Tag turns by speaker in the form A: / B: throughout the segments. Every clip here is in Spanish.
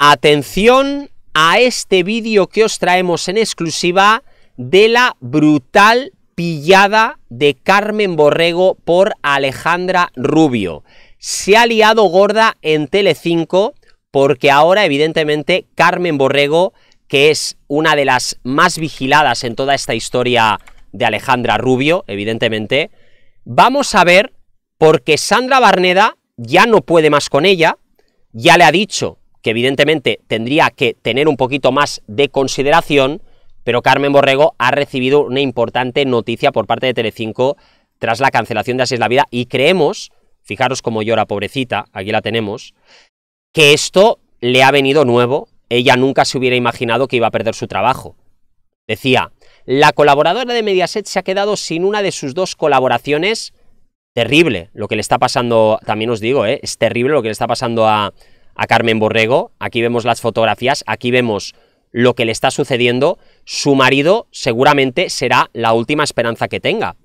A: Atención a este vídeo que os traemos en exclusiva de la brutal pillada de Carmen Borrego por Alejandra Rubio. Se ha liado gorda en Telecinco porque ahora evidentemente Carmen Borrego, que es una de las más vigiladas en toda esta historia de Alejandra Rubio, evidentemente, vamos a ver porque Sandra Barneda ya no puede más con ella, ya le ha dicho evidentemente tendría que tener un poquito más de consideración, pero Carmen Borrego ha recibido una importante noticia por parte de Telecinco tras la cancelación de Así es la vida y creemos, fijaros cómo llora pobrecita, aquí la tenemos, que esto le ha venido nuevo, ella nunca se hubiera imaginado que iba a perder su trabajo. Decía, la colaboradora de Mediaset se ha quedado sin una de sus dos colaboraciones. Terrible lo que le está pasando, también os digo, ¿eh? es terrible lo que le está pasando a, a Carmen Borrego, aquí vemos las fotografías, aquí vemos lo que le está sucediendo, su marido seguramente será la última esperanza que tenga.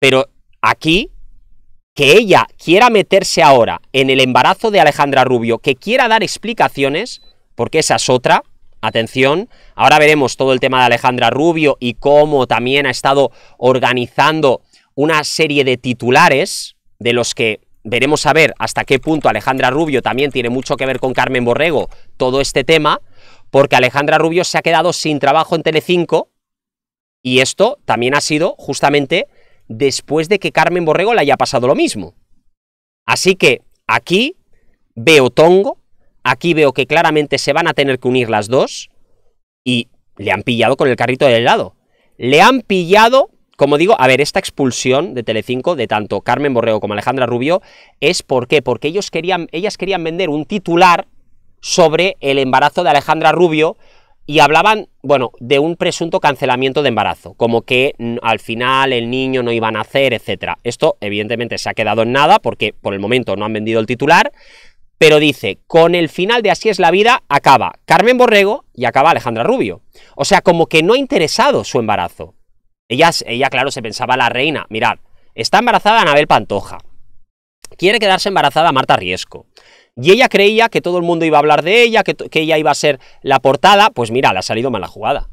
A: Pero aquí, que ella quiera meterse ahora en el embarazo de Alejandra Rubio, que quiera dar explicaciones, porque esa es otra, atención, ahora veremos todo el tema de Alejandra Rubio y cómo también ha estado organizando una serie de titulares de los que veremos a ver hasta qué punto Alejandra Rubio también tiene mucho que ver con Carmen Borrego todo este tema, porque Alejandra Rubio se ha quedado sin trabajo en Telecinco y esto también ha sido justamente después de que Carmen Borrego le haya pasado lo mismo. Así que aquí veo tongo, aquí veo que claramente se van a tener que unir las dos y le han pillado con el carrito del lado, Le han pillado como digo, a ver, esta expulsión de Telecinco de tanto Carmen Borrego como Alejandra Rubio es por qué? Porque ellos querían, ellas querían vender un titular sobre el embarazo de Alejandra Rubio y hablaban, bueno, de un presunto cancelamiento de embarazo, como que al final el niño no iba a nacer, etcétera. Esto evidentemente se ha quedado en nada porque por el momento no han vendido el titular, pero dice, con el final de Así es la vida acaba Carmen Borrego y acaba Alejandra Rubio. O sea, como que no ha interesado su embarazo. Ella, claro, se pensaba la reina. Mirad, está embarazada Anabel Pantoja. Quiere quedarse embarazada Marta Riesco. Y ella creía que todo el mundo iba a hablar de ella, que, ella iba a ser la portada. Pues mira, le ha salido mala jugada.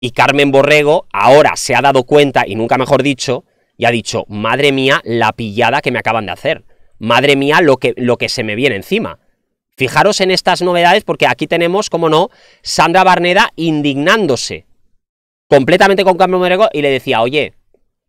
A: Y Carmen Borrego ahora se ha dado cuenta, y nunca mejor dicho, y ha dicho, madre mía, la pillada que me acaban de hacer. Madre mía, lo que, lo que se me viene encima. Fijaros en estas novedades porque aquí tenemos, como no, Sandra Barneda indignándose completamente con Carmen Borrego y le decía, oye,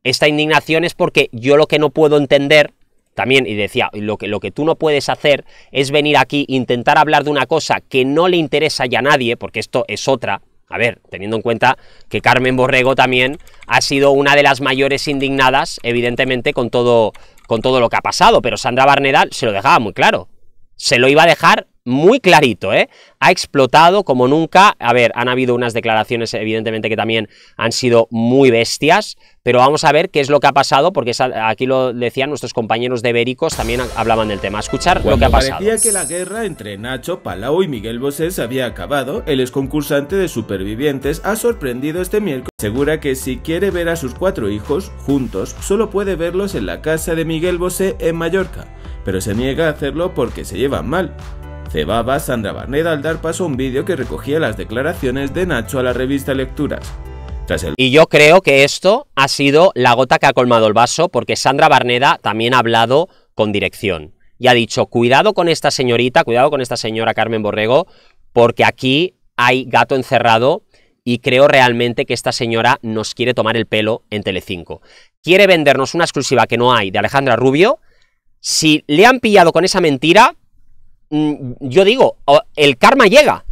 A: esta indignación es porque yo lo que no puedo entender también, y decía, lo que, lo que tú no puedes hacer es venir aquí, intentar hablar de una cosa que no le interesa ya a nadie, porque esto es otra. A ver, teniendo en cuenta que Carmen Borrego también ha sido una de las mayores indignadas, evidentemente, con todo, con todo lo que ha pasado, pero Sandra Barnedal se lo dejaba muy claro. Se lo iba a dejar muy clarito, ¿eh? Ha explotado como nunca. A ver, han habido unas declaraciones, evidentemente, que también han sido muy bestias, pero vamos a ver qué es lo que ha pasado, porque aquí lo decían nuestros compañeros de Béricos, también hablaban del tema. Escuchar lo que ha pasado. Parecía que la guerra entre Nacho Palau y Miguel Bosé se había acabado, el concursante de Supervivientes ha sorprendido este miércoles. Asegura que si quiere ver a sus cuatro hijos juntos, solo puede verlos en la casa de Miguel Bosé en Mallorca, pero se niega a hacerlo porque se llevan mal cebaba Sandra Barneda al dar paso a un vídeo que recogía las declaraciones de Nacho a la revista Lecturas. Y yo creo que esto ha sido la gota que ha colmado el vaso porque Sandra Barneda también ha hablado con dirección y ha dicho, cuidado con esta señorita, cuidado con esta señora Carmen Borrego, porque aquí hay gato encerrado y creo realmente que esta señora nos quiere tomar el pelo en Telecinco. Quiere vendernos una exclusiva que no hay de Alejandra Rubio. Si le han pillado con esa mentira, Mm, yo digo, el karma llega.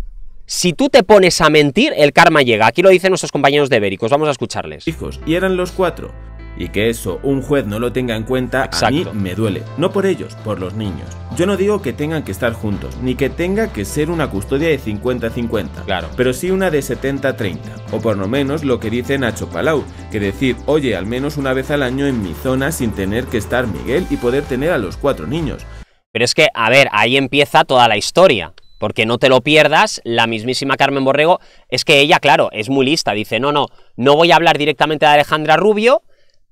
A: Si tú te pones a mentir, el karma llega. Aquí lo dicen nuestros compañeros de Béricos, vamos a escucharles. Hijos, y eran los cuatro. Y que eso un juez no lo tenga en cuenta a mí me duele. No por ellos, por los niños. Yo no digo que tengan que estar juntos, ni que tenga que ser una custodia de 50-50. Claro. Pero sí una de 70-30. O por lo menos lo que dice Nacho Palau, que decir, oye, al menos una vez al año en mi zona sin tener que estar Miguel y poder tener a los cuatro niños. Pero es que, a ver, ahí empieza toda la historia. Porque no te lo pierdas, la mismísima Carmen Borrego, es que ella, claro, es muy lista. Dice, no, no, no voy a hablar directamente de Alejandra Rubio,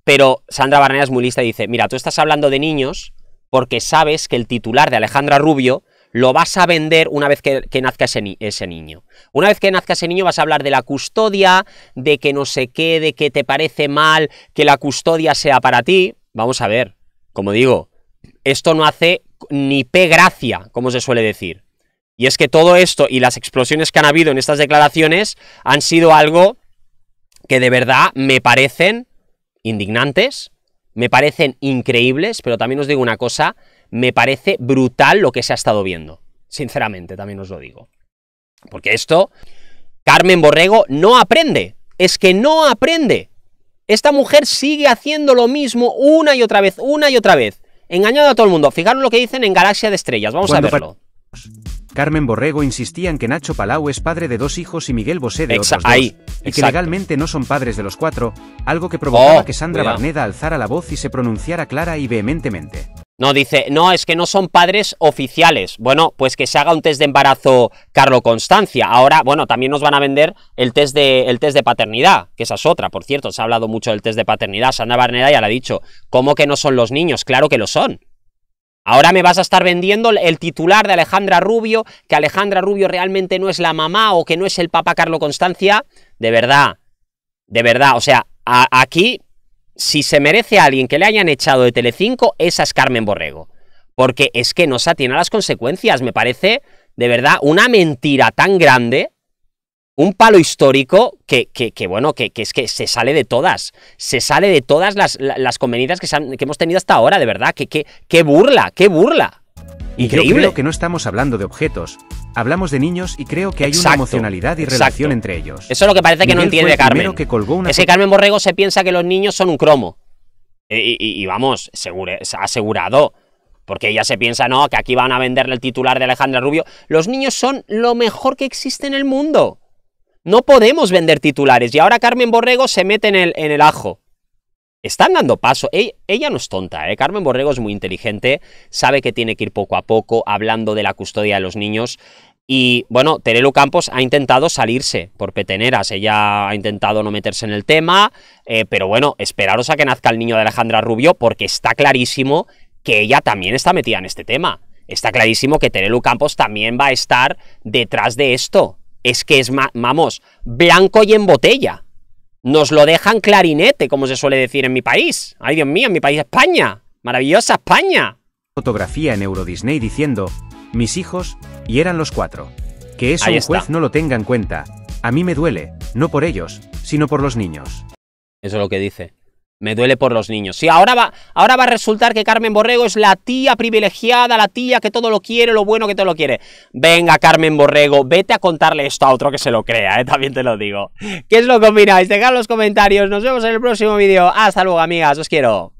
A: pero Sandra Barnera es muy lista y dice, mira, tú estás hablando de niños porque sabes que el titular de Alejandra Rubio lo vas a vender una vez que, nazca ese, ese, niño. Una vez que nazca ese niño vas a hablar de la custodia, de que no sé qué, de que te parece mal que la custodia sea para ti. Vamos a ver, como digo, esto no hace ni P gracia, como se suele decir. Y es que todo esto y las explosiones que han habido en estas declaraciones han sido algo que de verdad me parecen indignantes, me parecen increíbles, pero también os digo una cosa, me parece brutal lo que se ha estado viendo. Sinceramente, también os lo digo. Porque esto, Carmen Borrego no aprende, es que no aprende. Esta mujer sigue haciendo lo mismo una y otra vez, una y otra vez. Engañado a todo el mundo. Fijaros lo que dicen en Galaxia de Estrellas. Vamos a verlo. Carmen Borrego insistía en que Nacho Palau es padre de dos hijos y Miguel Bosé de otros ahí, y que legalmente no son padres de los cuatro, algo que provocaba oh, que Sandra Barneda alzara la voz y se pronunciara clara y vehementemente. No, dice, no, es que no son padres oficiales. Bueno, pues que se haga un test de embarazo Carlo Constancia. Ahora, bueno, también nos van a vender el test de, el test de paternidad, que esa es otra, por cierto, se ha hablado mucho del test de paternidad. Sandra Barneda ya lo ha dicho. ¿Cómo que no son los niños? Claro que lo son. Ahora me vas a estar vendiendo el titular de Alejandra Rubio, que Alejandra Rubio realmente no es la mamá o que no es el papá Carlo Constancia. De verdad, de verdad, o sea, aquí si se merece a alguien que le hayan echado de Telecinco, esa es Carmen Borrego. Porque es que no se atiene a las consecuencias. Me parece, de verdad, una mentira tan grande, un palo histórico, que, que, bueno, que, es que se sale de todas. Se sale de todas las, las que, hemos tenido hasta ahora, de verdad. que qué burla, qué burla. Increíble. que no estamos hablando de objetos, hablamos de niños y creo que hay una emocionalidad y relación entre ellos. Eso es lo que parece que no entiende Carmen. Ese Carmen Borrego se piensa que los niños son un cromo. E, y, vamos, asegurado. Porque ella se piensa, no, que aquí van a venderle el titular de Alejandra Rubio. Los niños son lo mejor que existe en el mundo. No podemos vender titulares. Y ahora Carmen Borrego se mete en el ajo están dando paso. E-, ella no es tonta, ¿eh? Carmen Borrego es muy inteligente, sabe que tiene que ir poco a poco hablando de la custodia de los niños. Y bueno, Terelu Campos ha intentado salirse por peteneras, ella ha intentado no meterse en el tema, eh, pero bueno, esperaros a que nazca el niño de Alejandra Rubio porque está clarísimo que ella también está metida en este tema. Está clarísimo que Terelu Campos también va a estar detrás de esto. Es que es, vamos, blanco y en botella. Nos lo dejan clarinete, como se suele decir en mi país. Ay, Dios mío, en mi país España. Maravillosa España. Fotografía en Euro Disney diciendo, mis hijos, y eran los cuatro. Que eso un juez no lo tenga en cuenta. A mí me duele, no por ellos, sino por los niños. Eso es lo que dice. Me duele por los niños. Sí, ahora va, ahora va a resultar que Carmen Borrego es la tía privilegiada, la tía que todo lo quiere, lo bueno que todo lo quiere. Venga, Carmen Borrego, vete a contarle esto a otro que se lo crea, eh, también te lo digo. ¿Qué es lo que opináis? Dejad los comentarios. Nos vemos en el próximo vídeo. Hasta luego, amigas. Os quiero.